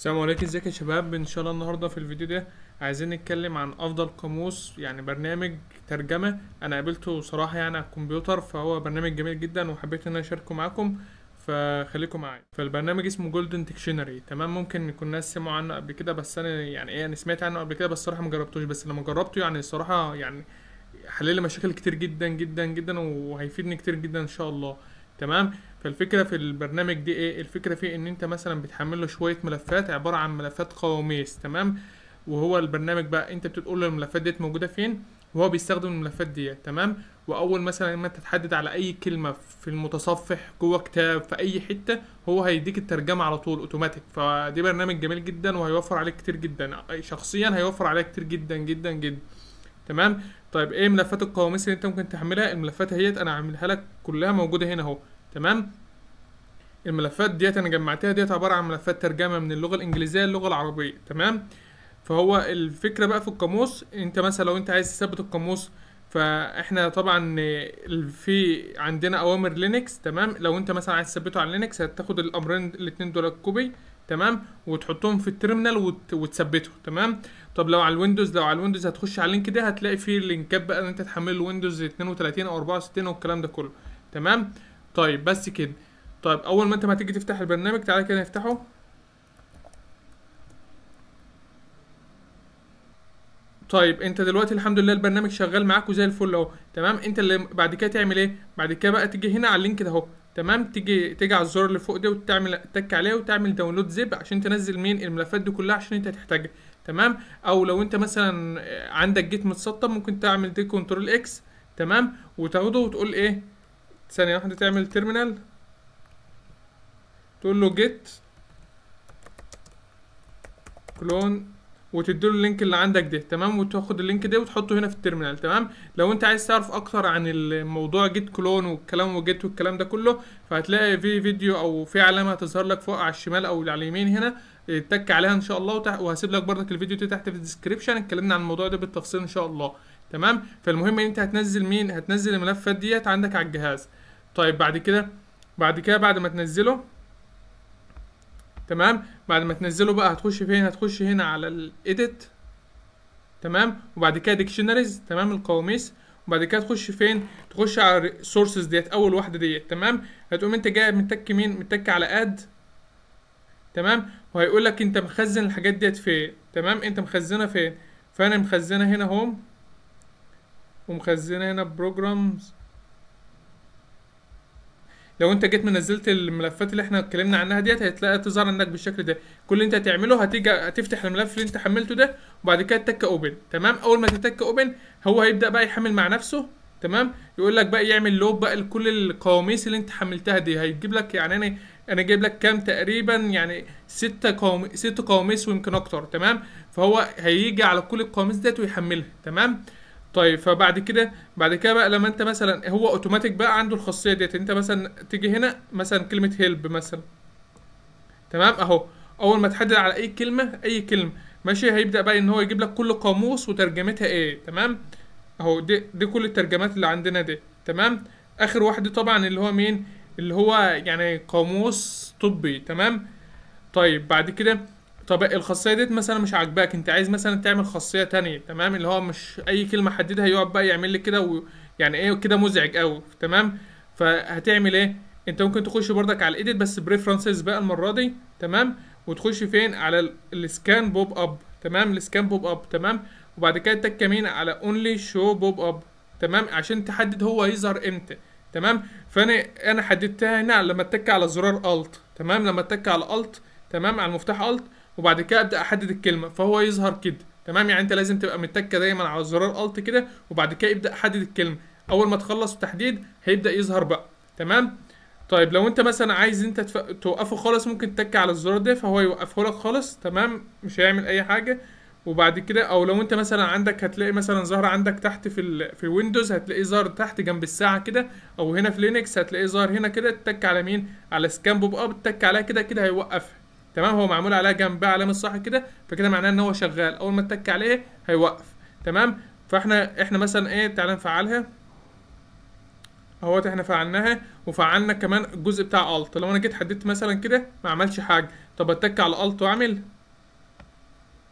السلام عليكم ازيك يا شباب ان شاء الله النهارده في الفيديو ده عايزين نتكلم عن افضل قاموس يعني برنامج ترجمه انا قابلته صراحه يعني على الكمبيوتر فهو برنامج جميل جدا وحبيت ان انا اشاركه معاكم فخليكم معايا فالبرنامج اسمه جولدن ديكشنري تمام ممكن يكون ناس سمعوا عنه قبل كده بس انا يعني ايه انا سمعت عنه قبل كده بس الصراحه ما جربتوش بس لما جربته يعني الصراحه يعني حل لي مشاكل كتير جدا جدا جدا وهيفيدني كتير جدا ان شاء الله تمام فالفكره في البرنامج دي ايه الفكره فيه ان انت مثلا بتحمل له شويه ملفات عباره عن ملفات قواميس تمام وهو البرنامج بقى انت بتقول له الملفات ديت موجوده فين وهو بيستخدم الملفات دي تمام واول مثلا لما انت تحدد على اي كلمه في المتصفح جوه كتاب في اي حته هو هيديك الترجمه على طول اوتوماتيك فدي برنامج جميل جدا وهيوفر عليك كتير جدا شخصيا هيوفر عليك كتير جدا جدا جدا تمام طيب ايه ملفات القواميس اللي انت ممكن تحملها الملفات اهيت انا عاملها لك كلها موجوده هنا اهو تمام الملفات ديت انا جمعتها ديت عباره عن ملفات ترجمه من اللغه الانجليزيه للغه العربيه تمام فهو الفكره بقى في القاموس انت مثلا لو انت عايز تثبت القاموس فاحنا طبعا في عندنا اوامر لينكس تمام لو انت مثلا عايز تثبته على لينكس هتاخد الامرين الاتنين دول كوبي تمام وتحطهم في الترمينال وتثبته تمام طب لو على الويندوز لو على الويندوز هتخش على اللينك ده هتلاقي فيه لينكات بقى ان انت تحمل ويندوز 32 او 64 والكلام ده كله تمام طيب بس كده طيب اول ما انت ما تيجي تفتح البرنامج تعالى كده نفتحه طيب انت دلوقتي الحمد لله البرنامج شغال معاك وزي الفل اهو تمام انت اللي بعد كده تعمل ايه بعد كده بقى تيجي هنا على اللينك ده اهو تمام تيجي تيجي على الزرار اللي فوق ده وتعمل تك عليه وتعمل داونلود زب عشان تنزل مين الملفات دي كلها عشان انت هتحتاجها تمام او لو انت مثلا عندك جيت متسطب ممكن تعمل دي كنترول اكس تمام وتاخده وتقول ايه ثانية واحدة تعمل تيرمينال تقول له جيت كلون وتديله اللينك اللي عندك ده تمام وتاخد اللينك ده وتحطه هنا في التيرمينال تمام لو انت عايز تعرف اكتر عن الموضوع جيت كلون والكلام وجيت والكلام ده كله فهتلاقي في فيديو او في علامه هتظهر لك فوق على الشمال او على اليمين هنا اتك عليها ان شاء الله وتح... وهسيب لك برضك الفيديو ده تحت في الديسكربشن اتكلمنا عن الموضوع ده بالتفصيل ان شاء الله تمام فالمهم ان انت هتنزل مين هتنزل الملفات ديت عندك على الجهاز طيب بعد كده بعد كده بعد ما تنزله تمام بعد ما تنزله بقى هتخش فين هتخش هنا على الايديت تمام وبعد كده ديكشنريز تمام القواميس وبعد كده تخش فين تخش على السورسز ديت اول واحده ديت تمام هتقوم انت جاي متك مين متك على اد تمام وهيقول لك انت مخزن الحاجات ديت فين تمام انت مخزنها فين فانا مخزنها هنا هوم ومخزنها هنا بروجرامز لو انت جيت منزلت الملفات اللي احنا اتكلمنا عنها ديت هتلاقي تظهر عندك بالشكل ده كل اللي انت هتعمله هتيجي هتفتح الملف اللي انت حملته ده وبعد كده تك اوبن تمام اول ما تتك اوبن هو هيبدا بقى يحمل مع نفسه تمام يقول لك بقى يعمل لوب بقى لكل القواميس اللي انت حملتها دي هيجيب لك يعني انا انا جايب لك كام تقريبا يعني ستة قوم ست قواميس ويمكن اكتر تمام فهو هيجي على كل القواميس ديت ويحملها تمام طيب فبعد كده بعد كده بقى لما انت مثلا هو اوتوماتيك بقى عنده الخاصيه ديت انت مثلا تيجي هنا مثلا كلمه هيلب مثلا تمام اهو اول ما تحدد على اي كلمه اي كلمه ماشي هيبدا بقى ان هو يجيب لك كل قاموس وترجمتها ايه تمام اهو دي دي كل الترجمات اللي عندنا دي تمام اخر واحد طبعا اللي هو مين اللي هو يعني قاموس طبي تمام طيب بعد كده طب الخاصيه ديت مثلا مش عاجباك انت عايز مثلا تعمل خاصيه تانية تمام اللي هو مش اي كلمه حددها يقعد بقى يعمل لك كده يعني ايه كده مزعج قوي تمام فهتعمل ايه انت ممكن تخش بردك على الايديت بس بريفرنسز بقى المره دي تمام وتخش فين على السكان بوب اب تمام السكان بوب اب تمام وبعد كده تك يمين على اونلي شو بوب اب تمام عشان تحدد هو هيظهر امتى تمام فانا انا حددتها هنا لما اتك على زرار الت تمام لما اتك على الت تمام على المفتاح الت وبعد كده ابدا احدد الكلمه فهو يظهر كده تمام يعني انت لازم تبقى متكه دايما على زرار الت كده وبعد كده ابدا احدد الكلمه اول ما تخلص التحديد هيبدا يظهر بقى تمام طيب لو انت مثلا عايز انت تف... توقفه خالص ممكن تتك على الزرار ده فهو يوقفه لك خالص تمام مش هيعمل اي حاجه وبعد كده او لو انت مثلا عندك هتلاقي مثلا ظهر عندك تحت في ال... في ويندوز هتلاقيه ظهر تحت جنب الساعه كده او هنا في لينكس هتلاقيه ظهر هنا كده تتك على مين على سكان بوب اب تتك عليها كده كده هيوقفها تمام هو معمول عليها جنبها علامه صح كده فكده معناه ان هو شغال اول ما اتك عليه هيوقف تمام فاحنا احنا مثلا ايه تعالى نفعلها اهوت احنا فعلناها وفعلنا كمان الجزء بتاع الت لو انا جيت حددت مثلا كده ما عملش حاجه طب اتك على الت واعمل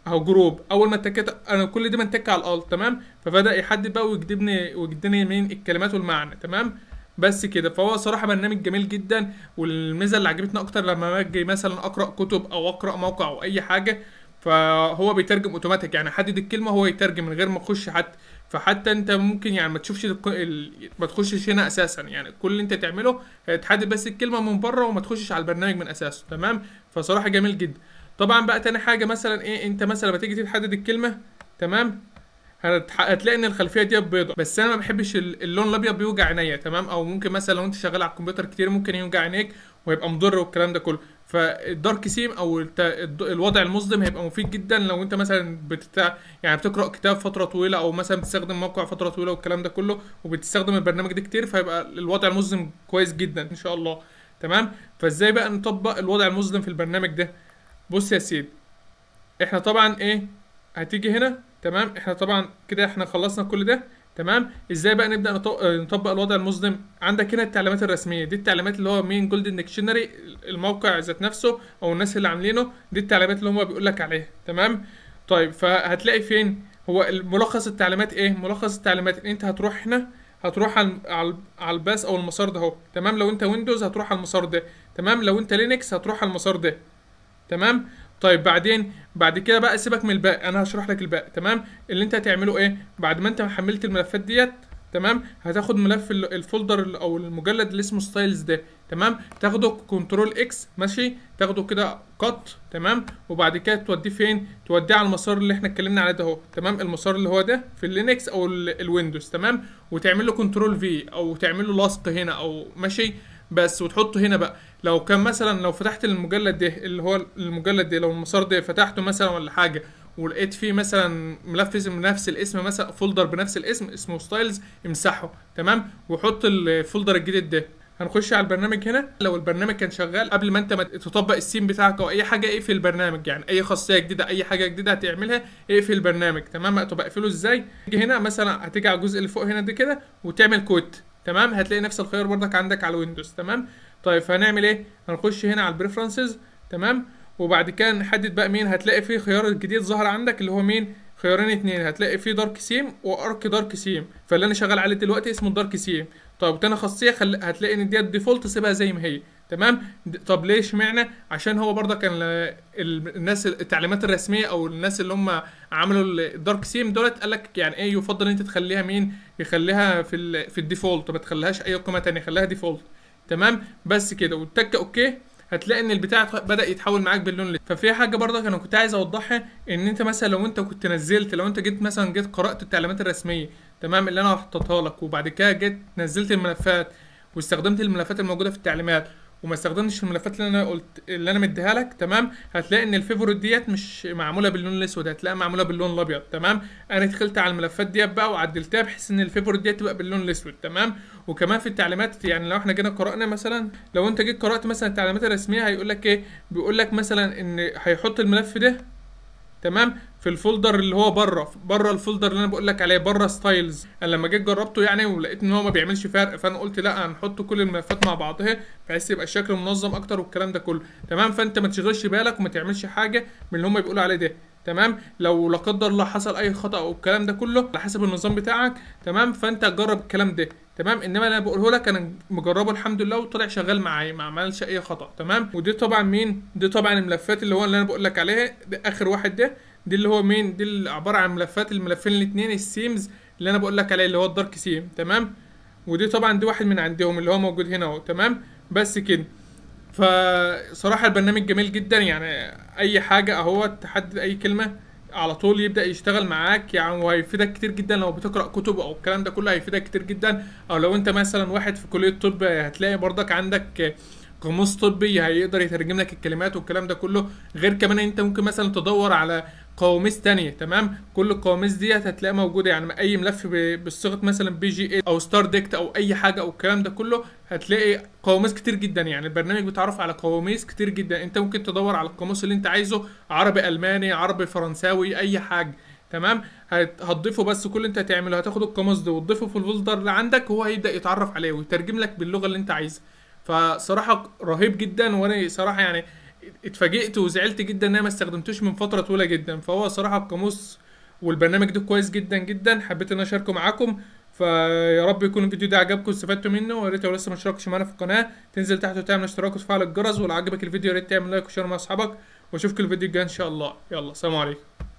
اهو جروب اول ما اتكيت انا كل دي ما اتك على الت تمام فبدا يحدد بقى ويجيبني ويجيبني من الكلمات والمعنى تمام بس كده فهو صراحه برنامج جميل جدا والميزه اللي عجبتنا اكتر لما باجي مثلا اقرا كتب او اقرا موقع او اي حاجه فهو بيترجم اوتوماتيك يعني حدد الكلمه هو يترجم من غير ما اخش حتى فحتى انت ممكن يعني ما تشوفش ال... ما تخشش هنا اساسا يعني كل اللي انت تعمله تحدد بس الكلمه من بره وما تخشش على البرنامج من اساسه تمام فصراحه جميل جدا طبعا بقى تاني حاجه مثلا ايه انت مثلا بتيجي تيجي تحدد الكلمه تمام هتلاقي ان الخلفيه دي بيضه بس انا ما بحبش اللون الابيض بيوجع عينيا تمام او ممكن مثلا لو انت شغال على الكمبيوتر كتير ممكن يوجع عينيك ويبقى مضر والكلام ده كله فالدارك سيم او الوضع المظلم هيبقى مفيد جدا لو انت مثلا بتتع... يعني بتقرا كتاب فتره طويله او مثلا بتستخدم موقع فتره طويله والكلام ده كله وبتستخدم البرنامج ده كتير فيبقى الوضع المظلم كويس جدا ان شاء الله تمام فازاي بقى نطبق الوضع المظلم في البرنامج ده بص يا سيدي احنا طبعا ايه هتيجي هنا تمام احنا طبعا كده احنا خلصنا كل ده تمام ازاي بقى نبدا نطبق الوضع المظلم عندك هنا التعليمات الرسميه دي التعليمات اللي هو مين جولدن ديكشنري الموقع ذات نفسه او الناس اللي عاملينه دي التعليمات اللي هم بيقول لك عليها تمام طيب فهتلاقي فين هو ملخص التعليمات ايه ملخص التعليمات ان انت هتروح هنا هتروح على على الباس او المسار ده اهو تمام لو انت ويندوز هتروح على المسار ده تمام لو انت لينكس هتروح على المسار ده تمام طيب بعدين بعد كده بقى سيبك من الباقي انا هشرح لك الباقي تمام اللي انت هتعمله ايه بعد ما انت حملت الملفات ديت تمام هتاخد ملف الفولدر او المجلد اللي اسمه ستايلز ده تمام تاخده كنترول اكس ماشي تاخده كده قط تمام وبعد كده توديه فين توديه على المسار اللي احنا اتكلمنا عليه ده اهو تمام المسار اللي هو ده في اللينكس او الويندوز تمام وتعمل له كنترول في او تعمل له لصق هنا او ماشي بس وتحطه هنا بقى لو كان مثلا لو فتحت المجلد ده اللي هو المجلد ده لو المسار ده فتحته مثلا ولا حاجه ولقيت فيه مثلا ملف بنفس الاسم مثلا فولدر بنفس الاسم اسمه ستايلز امسحه تمام وحط الفولدر الجديد ده هنخش على البرنامج هنا لو البرنامج كان شغال قبل ما انت ما تطبق السيم بتاعك او اي حاجه اقفل البرنامج يعني اي خاصيه جديده اي حاجه جديده هتعملها اقفل البرنامج تمام طب اقفله ازاي تيجي هنا مثلا هتيجي على الجزء اللي فوق هنا ده كده وتعمل كوت تمام هتلاقي نفس الخيار بردك عندك على ويندوز تمام طيب فهنعمل ايه هنخش هنا على البريفرنسز تمام وبعد كده نحدد بقى مين هتلاقي فيه خيار جديد ظهر عندك اللي هو مين خيارين اتنين هتلاقي فيه دارك سيم وارك دارك سيم فاللي انا شغال عليه دلوقتي اسمه دارك سيم طيب تاني خاصيه خل... هتلاقي ان ديت ديفولت سيبها زي ما هي تمام طب ليه اشمعنى عشان هو برضه كان الناس التعليمات الرسميه او الناس اللي هم عملوا الدارك سيم دولت قال لك يعني ايه يفضل انت تخليها مين يخليها في الـ في الديفولت ما تخليهاش اي قيمه ثانيه خليها ديفولت تمام بس كده وتك اوكي هتلاقي ان البتاع بدا يتحول معاك باللون اللي ففي حاجه برضه انا كنت عايز اوضحها ان انت مثلا لو انت كنت نزلت لو انت جيت مثلا جيت قرات التعليمات الرسميه تمام اللي انا حطيتها لك وبعد كده جيت نزلت الملفات واستخدمت الملفات الموجوده في التعليمات وما استخدمتش الملفات اللي انا قلت اللي انا مديها لك تمام هتلاقي ان الفيفوريت ديت مش معموله باللون الاسود هتلاقيها معموله باللون الابيض تمام انا دخلت على الملفات ديت بقى وعدلتها بحيث ان الفيفوريت ديت تبقى باللون الاسود تمام وكمان في التعليمات يعني لو احنا جينا قرانا مثلا لو انت جيت قرات مثلا التعليمات الرسميه هيقول لك ايه بيقول لك مثلا ان هيحط الملف ده تمام في الفولدر اللي هو بره بره الفولدر اللي انا بقول لك عليه بره ستايلز انا لما جيت جربته يعني ولقيت ان هو ما بيعملش فرق فانا قلت لا هنحط كل الملفات مع بعضها بحيث يبقى الشكل منظم اكتر والكلام ده كله تمام فانت ما تشغلش بالك وما تعملش حاجه من اللي هم بيقولوا عليه ده تمام لو لا قدر الله حصل اي خطا او الكلام ده كله على حسب النظام بتاعك تمام فانت جرب الكلام ده تمام انما انا بقوله لك انا مجربه الحمد لله وطلع شغال معايا ما عملش اي خطا تمام ودي طبعا مين دي طبعا الملفات اللي هو اللي انا بقول لك عليها ده اخر واحد ده دي اللي هو مين دي اللي عباره عن ملفات الملفين الاثنين السيمز اللي انا بقول لك عليه اللي هو الدارك سيم تمام ودي طبعا دي واحد من عندهم اللي هو موجود هنا اهو تمام بس كده فصراحه البرنامج جميل جدا يعني اي حاجه اهو تحدد اي كلمه على طول يبدا يشتغل معاك يعني وهيفيدك كتير جدا لو بتقرا كتب او الكلام ده كله هيفيدك كتير جدا او لو انت مثلا واحد في كليه طب هتلاقي برضك عندك قاموس طبي هيقدر يترجم لك الكلمات والكلام ده كله غير كمان انت ممكن مثلا تدور على قواميس تانية تمام كل القواميس ديت هتلاقيها موجوده يعني اي ملف بصيغه مثلا بي جي اي او ستار ديكت او اي حاجه او الكلام ده كله هتلاقي قواميس كتير جدا يعني البرنامج بيتعرف على قواميس كتير جدا انت ممكن تدور على القاموس اللي انت عايزه عربي الماني عربي فرنساوي اي حاجه تمام هتضيفه بس كل اللي انت هتعمله هتاخد القاموس ده وتضيفه في الفولدر اللي عندك وهو هيبدا يتعرف عليه ويترجم لك باللغه اللي انت عايزها فصراحه رهيب جدا وانا صراحه يعني اتفاجئت وزعلت جدا ان انا ما استخدمتوش من فتره طويله جدا فهو صراحه القاموس والبرنامج ده كويس جدا جدا حبيت ان انا اشاركه معاكم فيا رب يكون الفيديو ده عجبكم واستفدتوا منه ويا ريت لو لسه ما اشتركتش معانا في القناه تنزل تحت وتعمل اشتراك وتفعل الجرس ولو عجبك الفيديو يا ريت تعمل لايك وشير مع اصحابك واشوفك الفيديو الجاي ان شاء الله يلا سلام عليكم